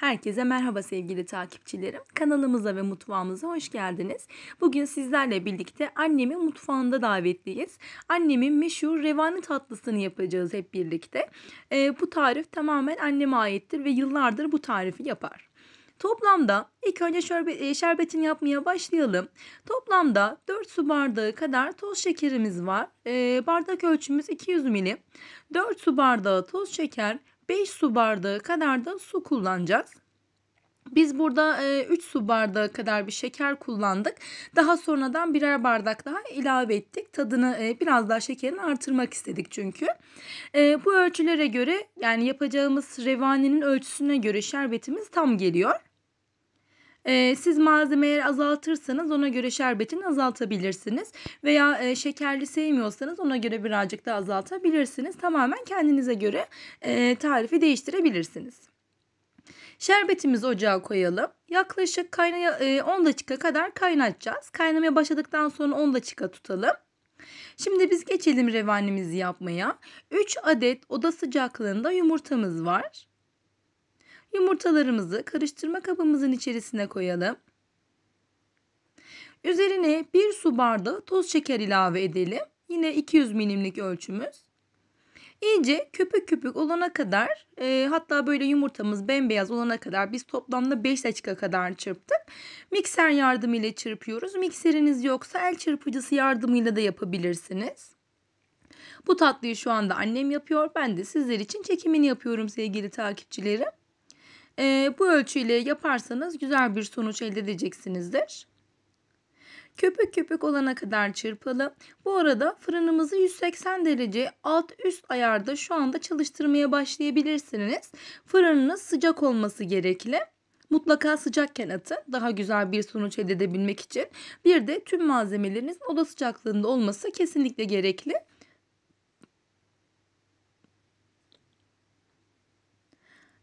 Herkese merhaba sevgili takipçilerim. Kanalımıza ve mutfağımıza hoş geldiniz. Bugün sizlerle birlikte annemin mutfağında davetliyiz. Annemin meşhur revani tatlısını yapacağız hep birlikte. E, bu tarif tamamen anneme aittir ve yıllardır bu tarifi yapar. Toplamda ilk önce şerbet, e, şerbetini yapmaya başlayalım. Toplamda 4 su bardağı kadar toz şekerimiz var. E, bardak ölçümüz 200 ml. 4 su bardağı toz şeker, 5 su bardağı kadar da su kullanacağız. Biz burada 3 e, su bardağı kadar bir şeker kullandık. Daha sonradan birer bardak daha ilave ettik. Tadını e, biraz daha şekerini artırmak istedik çünkü. E, bu ölçülere göre yani yapacağımız revaninin ölçüsüne göre şerbetimiz tam geliyor. Ee, siz malzemeleri azaltırsanız ona göre şerbetini azaltabilirsiniz. Veya e, şekerli sevmiyorsanız ona göre birazcık da azaltabilirsiniz. Tamamen kendinize göre e, tarifi değiştirebilirsiniz. Şerbetimizi ocağa koyalım. Yaklaşık kaynaya, 10 e, dakika kadar kaynatacağız. Kaynamaya başladıktan sonra 10 dakika tutalım. Şimdi biz geçelim revanimizi yapmaya. 3 adet oda sıcaklığında yumurtamız var. Yumurtalarımızı karıştırma kabımızın içerisine koyalım. Üzerine bir su bardağı toz şeker ilave edelim. Yine 200 milimlik ölçümüz. İyice köpük köpük olana kadar e, hatta böyle yumurtamız bembeyaz olana kadar biz toplamda 5 dakika kadar çırptık. Mikser yardımıyla çırpıyoruz. Mikseriniz yoksa el çırpıcısı yardımıyla da yapabilirsiniz. Bu tatlıyı şu anda annem yapıyor. Ben de sizler için çekimini yapıyorum sevgili takipçilerim e, bu ölçüyle yaparsanız güzel bir sonuç elde edeceksinizdir. Köpük köpük olana kadar çırpalım. Bu arada fırınımızı 180 derece alt üst ayarda şu anda çalıştırmaya başlayabilirsiniz. Fırınınız sıcak olması gerekli. Mutlaka sıcakken atın daha güzel bir sonuç elde edebilmek için. Bir de tüm malzemeleriniz oda sıcaklığında olması kesinlikle gerekli.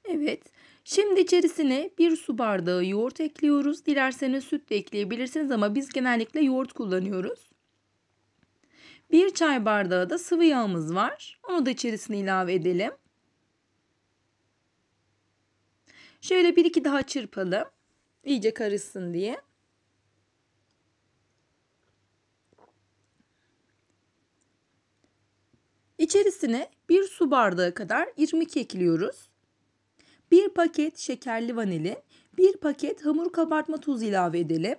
Evet Şimdi içerisine bir su bardağı yoğurt ekliyoruz. Dilerseniz süt de ekleyebilirsiniz ama biz genellikle yoğurt kullanıyoruz. Bir çay bardağı da sıvı yağımız var. Onu da içerisine ilave edelim. Şöyle bir iki daha çırpalım. İyice karışsın diye. İçerisine bir su bardağı kadar irmik ekliyoruz. 1 paket şekerli vanilin, 1 paket hamur kabartma tuzu ilave edelim.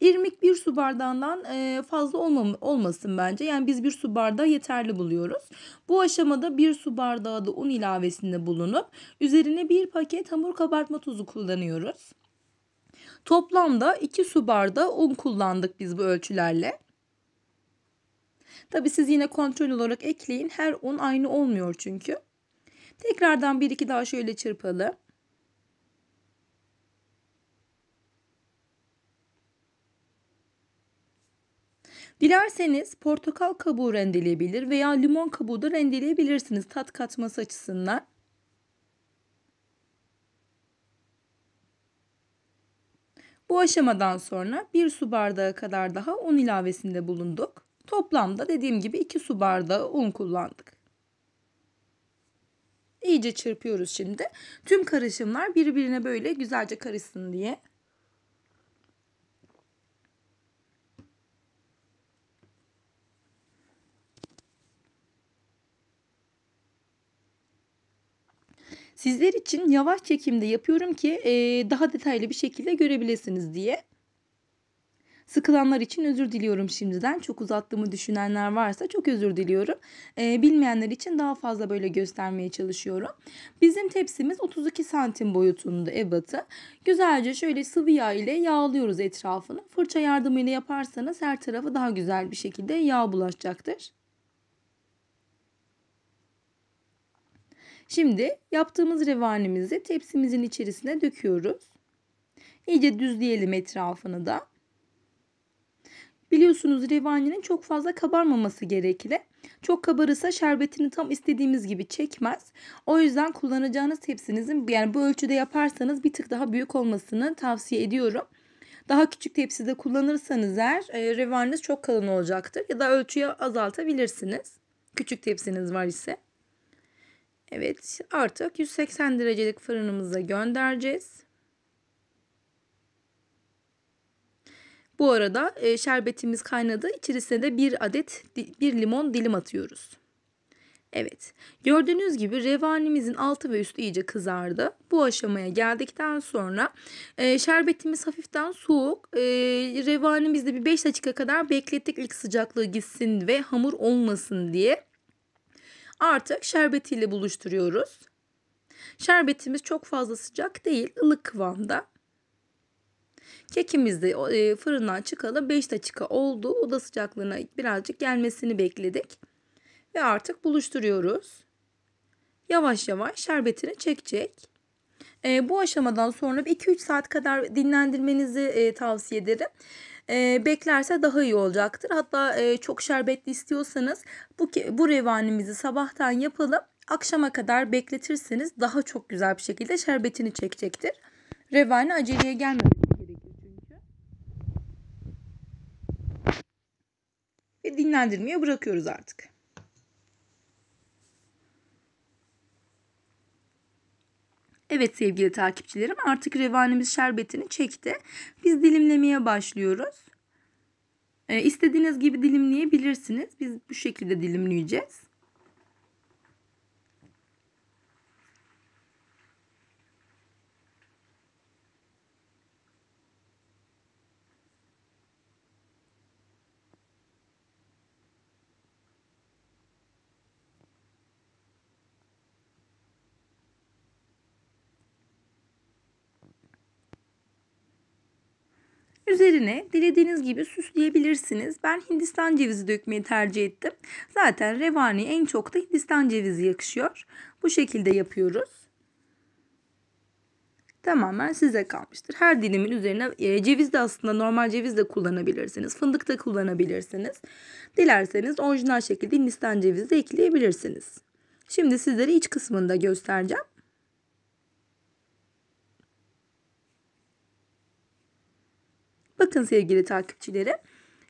İrmik bir su bardağından e, fazla olmasın bence. Yani biz bir su bardağı yeterli buluyoruz. Bu aşamada bir su bardağı da un ilavesinde bulunup üzerine bir paket hamur kabartma tuzu kullanıyoruz. Toplamda 2 su bardağı un kullandık biz bu ölçülerle. Tabi siz yine kontrol olarak ekleyin. Her un aynı olmuyor çünkü. Tekrardan bir iki daha şöyle çırpalım. Dilerseniz portakal kabuğu rendeleyebilir veya limon kabuğu da rendeleyebilirsiniz tat katması açısından. Bu aşamadan sonra bir su bardağı kadar daha un ilavesinde bulunduk. Toplamda dediğim gibi 2 su bardağı un kullandık. İyice çırpıyoruz şimdi. Tüm karışımlar birbirine böyle güzelce karışsın diye. Sizler için yavaş çekimde yapıyorum ki daha detaylı bir şekilde görebilirsiniz diye. Sıkılanlar için özür diliyorum şimdiden. Çok uzattığımı düşünenler varsa çok özür diliyorum. E, bilmeyenler için daha fazla böyle göstermeye çalışıyorum. Bizim tepsimiz 32 santim boyutunda ebatı. Güzelce şöyle sıvı yağ ile yağlıyoruz etrafını. Fırça yardımıyla yaparsanız her tarafı daha güzel bir şekilde yağ bulaşacaktır. Şimdi yaptığımız revanimizi tepsimizin içerisine döküyoruz. İyice düzleyelim etrafını da. Biliyorsunuz revaninin çok fazla kabarmaması gerekli. Çok kabarırsa şerbetini tam istediğimiz gibi çekmez. O yüzden kullanacağınız tepsinizin yani bu ölçüde yaparsanız bir tık daha büyük olmasını tavsiye ediyorum. Daha küçük tepside kullanırsanız eğer e, revaniniz çok kalın olacaktır ya da ölçüyü azaltabilirsiniz. Küçük tepsiniz var ise. Evet artık 180 derecelik fırınımıza göndereceğiz. Bu arada e, şerbetimiz kaynadı. İçerisine de bir adet bir limon dilim atıyoruz. Evet gördüğünüz gibi revanimizin altı ve üstü iyice kızardı. Bu aşamaya geldikten sonra e, şerbetimiz hafiften soğuk. E, revanimizde bir 5 dakika kadar beklettik ilk sıcaklığı gitsin ve hamur olmasın diye. Artık şerbetiyle buluşturuyoruz. Şerbetimiz çok fazla sıcak değil ılık kıvamda. Kekimiz de e, fırından çıkalı 5 dakika oldu. Oda sıcaklığına birazcık gelmesini bekledik. Ve artık buluşturuyoruz. Yavaş yavaş şerbetini çekecek. E, bu aşamadan sonra 2-3 saat kadar dinlendirmenizi e, tavsiye ederim. E, beklerse daha iyi olacaktır. Hatta e, çok şerbetli istiyorsanız bu, bu revanimizi sabahtan yapalım. Akşama kadar bekletirseniz daha çok güzel bir şekilde şerbetini çekecektir. Revani aceleye gelmemeli. ve dinlendirmeye bırakıyoruz artık. Evet sevgili takipçilerim artık revanimiz şerbetini çekti. Biz dilimlemeye başlıyoruz. E, istediğiniz gibi dilimleyebilirsiniz. Biz bu şekilde dilimleyeceğiz. Üzerine dilediğiniz gibi süsleyebilirsiniz. Ben Hindistan cevizi dökmeyi tercih ettim. Zaten revani en çok da Hindistan cevizi yakışıyor. Bu şekilde yapıyoruz. Tamamen size kalmıştır. Her dilimin üzerine e, ceviz de aslında normal ceviz de kullanabilirsiniz. Fındık da kullanabilirsiniz. Dilerseniz orijinal şekilde Hindistan cevizi de ekleyebilirsiniz. Şimdi sizlere iç kısmını da göstereceğim. Bakın sevgili takipçilerim.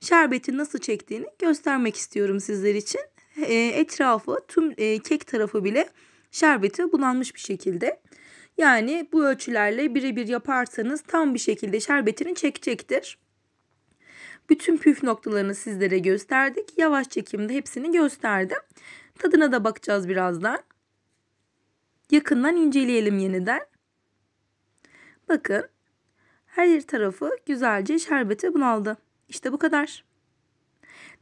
Şerbeti nasıl çektiğini göstermek istiyorum sizler için. E, etrafı tüm e, kek tarafı bile şerbeti bulanmış bir şekilde. Yani bu ölçülerle birebir yaparsanız tam bir şekilde şerbetini çekecektir. Bütün püf noktalarını sizlere gösterdik. Yavaş çekimde hepsini gösterdim. Tadına da bakacağız birazdan. Yakından inceleyelim yeniden. Bakın her tarafı güzelce şerbete bunaldı. İşte bu kadar.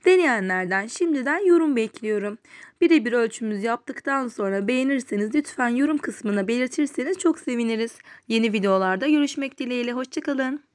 Deneyenlerden şimdiden yorum bekliyorum. Birebir ölçümüz yaptıktan sonra beğenirseniz lütfen yorum kısmına belirtirseniz çok seviniriz. Yeni videolarda görüşmek dileğiyle. Hoşçakalın.